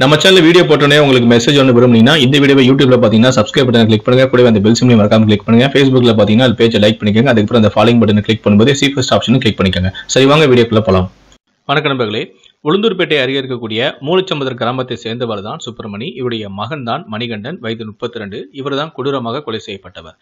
நம்ம channel video போட்டோன்னே உங்களுக்கு மெசேஜ் ஒன்று விரும்புனீங்கன்னா இந்த வீடியோ யூடியூப்ல பார்த்தீங்கன்னா சப்ஸ்கிரைப் பட்டன் கிளிக் பண்ணுங்க கூட அந்த பெல் சிம்லையும் மறக்காம கிளிக் பண்ணுங்க ஃபேஸ்புக்ல பார்த்தீங்கன்னா அது பேஜை லைக் பண்ணிக்கோங்க அதுக்கப்புறம் அந்த ஃபாலோயிங் பட்டன் கிளிக் பண்ணும்போது சி ஃபர்ஸ்ட் ஆப்ஷன் கிளிக் பண்ணிக்கோங்க சரி வாங்க வீடியோக்குள்ள போகலாம் வணக்க நண்பர்களே உளுந்தூர்பேட்டை அருகே இருக்கக்கூடிய மூலச்சம்பதர் கிராமத்தை சேர்ந்தவர் தான் சுப்பிரமணி இவருடைய மகன் தான் மணிகண்டன் வயது முப்பத்தி ரெண்டு இவர்தான் கொடூரமாக கொலை செய்யப்பட்டவர்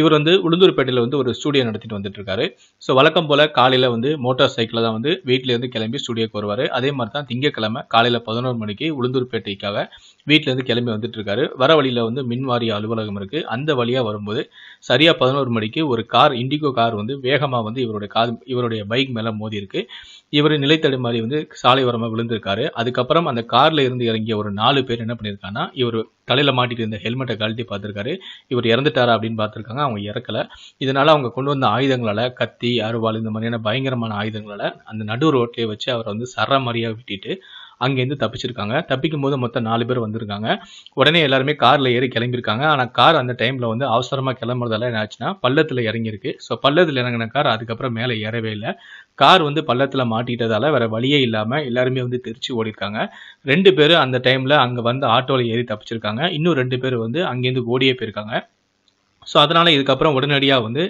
இவர் வந்து உளுந்தூர்பேட்டையில் வந்து ஒரு ஸ்டூடியோ நடத்திட்டு வந்துட்டு இருக்காரு ஸோ வழக்கம் போல் காலையில் வந்து மோட்டார் சைக்கிளில் தான் வந்து வீட்டிலேருந்து கிளம்பி ஸ்டூடியோக்கு வருவார் அதே மாதிரி தான் திங்கக்கிழமை காலையில் பதினோரு மணிக்கு உளுந்தூர்பேட்டைக்காக வீட்டிலேருந்து கிளம்பி வந்துட்டு இருக்காரு வர வழியில் வந்து மின்வாரிய அலுவலகம் இருக்குது அந்த வழியாக வரும்போது சரியாக பதினோரு மணிக்கு ஒரு கார் இண்டிகோ கார் வந்து வேகமாக வந்து இவருடைய கார் இவருடைய பைக் மேலே மோதி இருக்கு இவர் நிலைத்தடு மாதிரி வந்து சாலை உரமாக விழுந்திருக்காரு அதுக்கப்புறம் அந்த காரில் இருந்து இறங்கிய ஒரு நாலு பேர் என்ன பண்ணியிருக்காங்கன்னா இவர் தலையில் மாட்டிட்டு இருந்த ஹெல்மெட்டை கழட்டி பார்த்துருக்காரு இவர் இறந்துட்டாரா அப்படின்னு பார்த்துருக்காங்க அவங்க இறக்கலை இதனால் அவங்க கொண்டு வந்த ஆயுதங்களால் கத்தி அருவாள் இந்த மாதிரியான பயங்கரமான ஆயுதங்களால் அந்த நடு ரோட்லேயே வச்சு அவரை வந்து சர மாதிரியாக விட்டுட்டு அங்கேருந்து தப்பிச்சிருக்காங்க தப்பிக்கும் போது மொத்தம் நாலு பேர் வந்திருக்காங்க உடனே எல்லாருமே காரில் ஏறி கிளம்பியிருக்காங்க ஆனால் கார் அந்த டைமில் வந்து அவசரமாக கிளம்புறதால என்ன ஆச்சுன்னா பள்ளத்தில் இறங்கியிருக்கு ஸோ பள்ளத்தில் இறங்கின கார் அதுக்கப்புறம் மேலே ஏறவே இல்லை கார் வந்து பள்ளத்தில் மாட்டிட்டதால வேறு வழியே இல்லாமல் எல்லாருமே வந்து திருச்சி ஓடிருக்காங்க ரெண்டு பேர் அந்த டைமில் அங்கே வந்து ஆட்டோவில் ஏறி தப்பிச்சிருக்காங்க இன்னும் ரெண்டு பேர் வந்து அங்கேருந்து ஓடியே போயிருக்காங்க ஸோ அதனால் இதுக்கப்புறம் உடனடியாக வந்து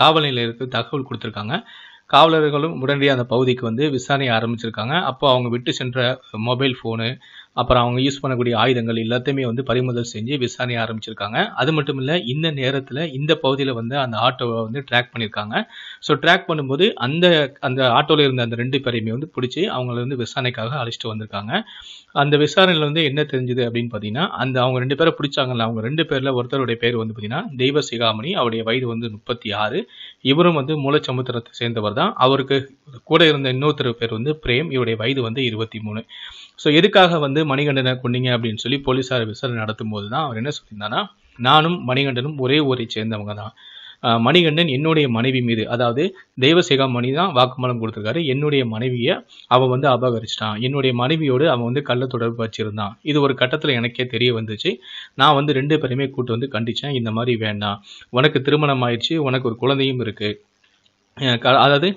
காவல் நிலையத்துக்கு தகவல் கொடுத்துருக்காங்க காவலர்களும் உடனடியாக அந்த பகுதிக்கு வந்து விசாரணை ஆரம்பிச்சிருக்காங்க அப்போ அவங்க விட்டு சென்ற மொபைல் ஃபோனு அப்புறம் அவங்க யூஸ் பண்ணக்கூடிய ஆயுதங்கள் எல்லாத்தையுமே வந்து பறிமுதல் செஞ்சு விசாரணை ஆரம்பிச்சிருக்காங்க அது மட்டும் இல்லை இந்த நேரத்தில் இந்த பகுதியில் வந்து அந்த ஆட்டோவை வந்து ட்ராக் பண்ணியிருக்காங்க ஸோ ட்ராக் பண்ணும்போது அந்த அந்த ஆட்டோவில் இருந்த அந்த ரெண்டு பேரையுமே வந்து பிடிச்சி அவங்கள வந்து விசாரணைக்காக அழைச்சிட்டு வந்திருக்காங்க அந்த விசாரணையில் வந்து என்ன தெரிஞ்சுது அப்படின்னு பார்த்தீங்கன்னா அந்த அவங்க ரெண்டு பேரை பிடிச்சாங்கல்ல அவங்க ரெண்டு பேரில் ஒருத்தருடைய பேர் வந்து பார்த்தீங்கன்னா தெய்வ சிகாமணி அவருடைய வயது வந்து முப்பத்தி ஆறு இவரும் வந்து மூலச்சமுத்திரத்தை சேர்ந்தவர் தான் அவருக்கு கூட இருந்த இன்னொருத்தர் பேர் வந்து பிரேம் இவருடைய வயது வந்து இருபத்தி மூணு ஸோ எதுக்காக வந்து மணிகண்டனை கொண்டீங்க அப்படின்னு சொல்லி போலீஸார் விசாரணை நடத்தும் போது தான் அவர் என்ன சொல்லியிருந்தான்னா நானும் மணிகண்டனும் ஒரே ஊரை சேர்ந்தவங்க தான் மணிகண்டன் என்னுடைய மனைவி மீது அதாவது தெய்வசேகா மணி தான் வாக்குமூலம் கொடுத்துருக்காரு என்னுடைய மனைவியை அவன் வந்து அபகரிச்சிட்டான் என்னுடைய மனைவியோடு அவன் வந்து கள்ள தொடர்பு வச்சிருந்தான் இது ஒரு கட்டத்தில் எனக்கே தெரிய வந்துச்சு நான் வந்து ரெண்டு பேருமே கூப்பிட்டு வந்து கண்டிச்சேன் இந்த மாதிரி வேண்டாம் உனக்கு திருமணம் ஆயிடுச்சு உனக்கு ஒரு குழந்தையும் இருக்குது அதாவது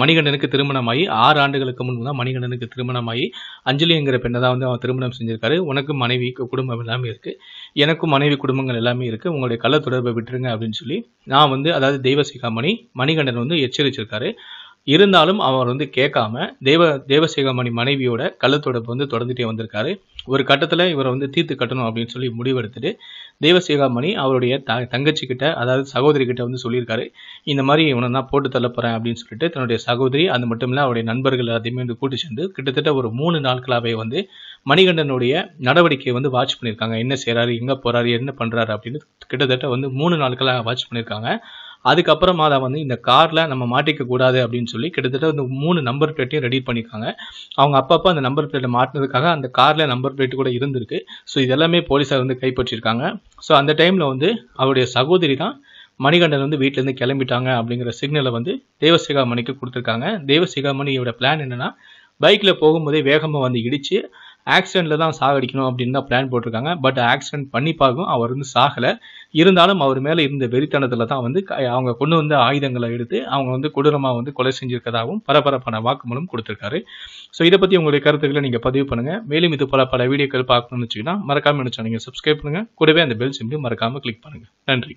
மணிகண்டனுக்கு திருமணமாகி ஆறு ஆண்டுகளுக்கு முன்பு தான் மணிகண்டனுக்கு திருமணமாகி அஞ்சலிங்கிற பெண்ணை தான் வந்து அவன் திருமணம் செஞ்சுருக்காரு உனக்கு மனைவி குடும்பம் எல்லாமே இருக்குது எனக்கும் மனைவி குடும்பங்கள் எல்லாமே இருக்குது உங்களுடைய கள்ள தொடர்பை விட்டுருங்க அப்படின்னு சொல்லி நான் வந்து அதாவது தெய்வ சிகாமணி மணிகண்டன் வந்து எச்சரிச்சிருக்காரு இருந்தாலும் அவர் வந்து கேட்காம தெய்வ தேவசேகமணி மனைவியோட கள்ள தொடர்பு வந்து தொடர்ந்துகிட்டே வந்திருக்காரு ஒரு கட்டத்தில் இவரை வந்து தீர்த்து கட்டணும் அப்படின்னு சொல்லி முடிவெடுத்துட்டு தெய்வசேகாமணி அவருடைய த தங்கச்சிக்கிட்ட அதாவது சகோதரி கிட்ட வந்து சொல்லியிருக்காரு இந்த மாதிரி இவனை நான் போட்டு தள்ளப்போகிறேன் அப்படின்னு சொல்லிட்டு தன்னுடைய சகோதரி அது மட்டும் இல்லை அவருடைய நண்பர்கள் எல்லாத்தையுமே வந்து கூட்டி சேர்ந்து கிட்டத்தட்ட ஒரு மூணு நாட்களாகவே வந்து மணிகண்டனுடைய நடவடிக்கையை வந்து வாட்ச் பண்ணியிருக்காங்க என்ன செய்கிறாரு எங்கே போகிறாரு என்ன பண்ணுறாரு அப்படின்னு கிட்டத்தட்ட வந்து மூணு நாட்களாக வாட்ச் பண்ணியிருக்காங்க அதுக்கப்புறமா அதை வந்து இந்த காரில் நம்ம மாட்டிக்க கூடாது அப்படின்னு சொல்லி கிட்டத்தட்ட வந்து மூணு நம்பர் பிளேட்டையும் ரெடி பண்ணியிருக்காங்க அவங்க அப்பப்போ அந்த நம்பர் பிளேட்டை மாட்டினதுக்காக அந்த காரில் நம்பர் பிளேட் கூட இருந்திருக்கு ஸோ இதெல்லாமே போலீஸார் வந்து கைப்பற்றியிருக்காங்க ஸோ அந்த டைமில் வந்து அவருடைய சகோதரி தான் மணிகண்டன் வந்து வீட்டிலேருந்து கிளம்பிட்டாங்க அப்படிங்கிற சிக்னலை வந்து தேவசிகாமணிக்கு கொடுத்துருக்காங்க தேவசிகாமணியோட பிளான் என்னென்னா பைக்கில் போகும்போதே வேகமாக வந்து இடித்து ஆக்சிடென்ட்டில் தான் சாகடிக்கணும் அப்படின்னு தான் பிளான் போட்டிருக்காங்க பட் ஆக்சிடென்ட் பண்ணி பார்க்கும் அவர் வந்து சாகலை இருந்தாலும் அவர் மேலே இருந்த வெறித்தனத்தில் தான் வந்து அவங்க கொண்டு வந்த ஆயுதங்களை எடுத்து அவங்க வந்து கொடூரமாக வந்து கொலை செஞ்சிருக்கதாகவும் பரபரப்பான வாக்குமூலம் கொடுத்துருக்காரு ஸோ இதை பற்றி உங்களுடைய கருத்துக்களை நீங்கள் பதிவு பண்ணுங்கள் மேலும் இது போல பல வீடியோக்கள் பார்க்கணும்னு வச்சுக்கிட்டா மறக்காமல் நினச்சா நீங்கள் சப்ஸ்கிரைப் பண்ணுங்கள் கூடவே அந்த பெல் சிம்லையும் மறக்காமல் கிளிக் பண்ணுங்கள் நன்றி